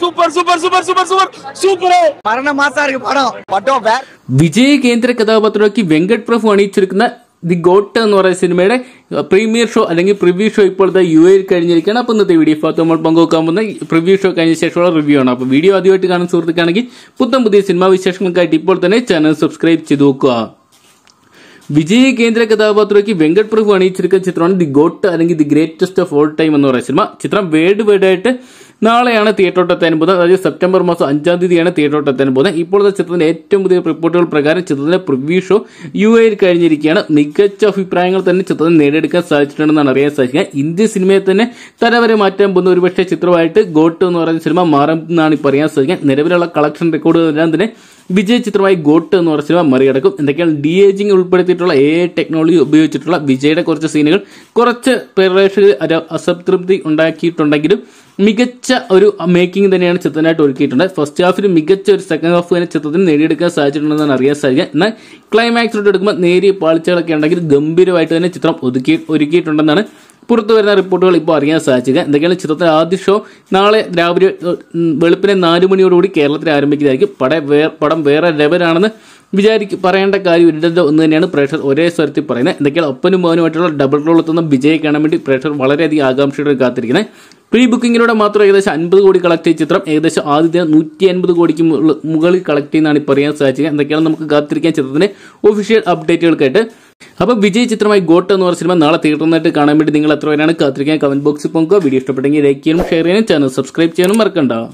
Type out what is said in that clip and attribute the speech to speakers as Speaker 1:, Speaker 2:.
Speaker 1: super Vijay കേന്ദ്ര കഥാപാത്രമാക്കി വെങ്കട് പ്രഭു അണിയിച്ചിരിക്കുന്ന ദി ഗോട്ട് എന്ന് പറയുന്ന സിനിമയുടെ പ്രീമിയർ ഷോ അല്ലെങ്കിൽ പ്രിവ്യൂ ഷോ ഇപ്പോഴത്തെ യു എയിൽ കഴിഞ്ഞിരിക്കുകയാണ് അപ്പൊ ഇന്നത്തെ വീഡിയോ ഇപ്പോൾ നമ്മൾ പങ്കുവെക്കാൻ പോകുന്ന പ്രിവ്യൂ ഷോ കഴിഞ്ഞ ശേഷമുള്ള റിവ്യൂ ആണ് അപ്പൊ വീഡിയോ ആദ്യമായിട്ട് കാണുന്ന സുഹൃത്തുക്കാണെങ്കിൽ പുത്തം പുതിയ സിനിമാ വിശേഷങ്ങൾക്കായിട്ട് ഇപ്പോൾ തന്നെ ചാനൽ സബ്സ്ക്രൈബ് ചെയ്ത് നോക്കുക വിജയ് കേന്ദ്ര കഥാപാത്രമാക്കി വെങ്കട് പ്രഭു അണിയിച്ചിരിക്കുന്ന ചിത്രമാണ് ദി ഗോട്ട് അല്ലെങ്കിൽ the greatest of all time എന്ന് പറയുന്ന സിനിമ ചിത്രം വേർഡ് വേർഡായിട്ട് നാളെയാണ് തിയേറ്ററോട്ട് എത്താൻ പോകുന്നത് അതായത് സെപ്റ്റംബർ മാസം അഞ്ചാം തീയതിയാണ് തിയേറ്ററോട്ട് എത്താൻ പോകുന്നത് ഇപ്പോഴത്തെ ചിത്രത്തിന്റെ ഏറ്റവും പുതിയ റിപ്പോർട്ടുകൾ പ്രകാരം ചിത്രത്തിന്റെ പ്രിവ്യൂ ഷോ യു എയിൽ കഴിഞ്ഞിരിക്കുകയാണ് മികച്ച അഭിപ്രായങ്ങൾ തന്നെ ചിത്രത്തിന് നേടിയെടുക്കാൻ സാധിച്ചിട്ടുണ്ടെന്നാണ് അറിയാൻ സാധിക്കുക ഇന്ത്യൻ സിനിമയെ തന്നെ തലവരെ മാറ്റാൻ പോകുന്ന ഒരുപക്ഷെ ചിത്രമായിട്ട് ഗോട്ട് എന്ന് പറയുന്ന സിനിമ മാറും എന്നാണ് ഇപ്പോൾ അറിയാൻ സാധിക്കുക നിലവിലുള്ള കളക്ഷൻ റെക്കോർഡുകളെല്ലാം തന്നെ വിജയ ചിത്രമായി ഗോട്ട് എന്ന് പറഞ്ഞ സിനിമ മറികടക്കും എന്തൊക്കെയാണ് ഡി ഏജിങ് ഉൾപ്പെടുത്തിയിട്ടുള്ള എ ടെക്നോളജി ഉപയോഗിച്ചിട്ടുള്ള വിജയുടെ കുറച്ച് സീനുകൾ കുറച്ച് പ്രേക്ഷകർ അസംതൃപ്തി ഉണ്ടാക്കിയിട്ടുണ്ടെങ്കിലും മികച്ച ഒരു മേക്കിംഗ് തന്നെയാണ് ചിത്രനായിട്ട് ഒരുക്കിയിട്ടുണ്ട് ഫസ്റ്റ് ഹാഫിന് മികച്ച ഒരു സെക്കൻഡ് ഹാഫ് തന്നെ ചിത്രത്തിന് നേടിയെടുക്കാൻ സാധിച്ചിട്ടുണ്ടെന്നാണ് അറിയാൻ സാധിക്കുക എന്നാൽ ക്ലൈമാക്സിലോട്ട് എടുക്കുമ്പോൾ നേരിയ പാളിച്ചകളൊക്കെ ഉണ്ടെങ്കിൽ ഗംഭീരമായിട്ട് തന്നെ ചിത്രം ഒതുക്കി ഒരുക്കിയിട്ടുണ്ടെന്നാണ് പുറത്തു വരുന്ന റിപ്പോർട്ടുകൾ ഇപ്പോൾ അറിയാൻ സാധിച്ചത് എന്തൊക്കെയാണ് ചിത്രത്തിൽ ആദ്യ ഷോ നാളെ രാവിലെ വെളുപ്പിനെ നാല് മണിയോടുകൂടി കേരളത്തിൽ ആരംഭിക്കുന്നതായിരിക്കും പട വേ പടം വേറെ ലെവലാണെന്ന് വിചാരിക്കും പറയേണ്ട കാര്യം ഇല്ലല്ലോ എന്ന് തന്നെയാണ് പ്രേക്ഷർ ഒരേ സ്വരത്തിൽ പറയുന്നത് എന്തൊക്കെയാണ് ഒപ്പനും മോനുമായിട്ടുള്ള ഡബിൾ റോൾ എത്തുന്ന വിജയ് കാണാൻ വേണ്ടി പ്രേക്ഷർ വളരെയധികം ആകാംക്ഷയോടെ കാത്തിരിക്കുന്നത് പ്രീ ബുക്കിങ്ങിലൂടെ മാത്രം ഏകദേശം അൻപത് കോടി കളക്ട് ചെയ്ത ചിത്രം ഏകദേശം ആദ്യത്തെ നൂറ്റി അൻപത് കോടിക്ക് മുകളിൽ കളക്ട് ചെയ്യുന്നതാണ് അറിയാൻ സാധിച്ചത് എന്തൊക്കെയാണ് നമുക്ക് കാത്തിരിക്കാൻ ചിത്രത്തിന് ഒഫീഷ്യൽ അപ്ഡേറ്റുകൾക്കായിട്ട് അപ്പോൾ വിജയ് ചിത്രമായി ഗോട്ട് എന്ന് പറഞ്ഞ സിനിമ നാളെ തിയേറ്ററിനായിട്ട് കാണാൻ വേണ്ടി നിങ്ങൾ എത്ര വരെയാണ് കാത്തിരിക്കാൻ കമന്റ് ബോക്സിൽ പോകുക വീഡിയോ ഇഷ്ടപ്പെട്ടെങ്കിൽ ലൈക്ക് ചെയ്യാനും ഷെയർ ചെയ്യണം ചാനൽ സബ്സ്ക്രൈബ് ചെയ്യാനും മറക്കണ്ട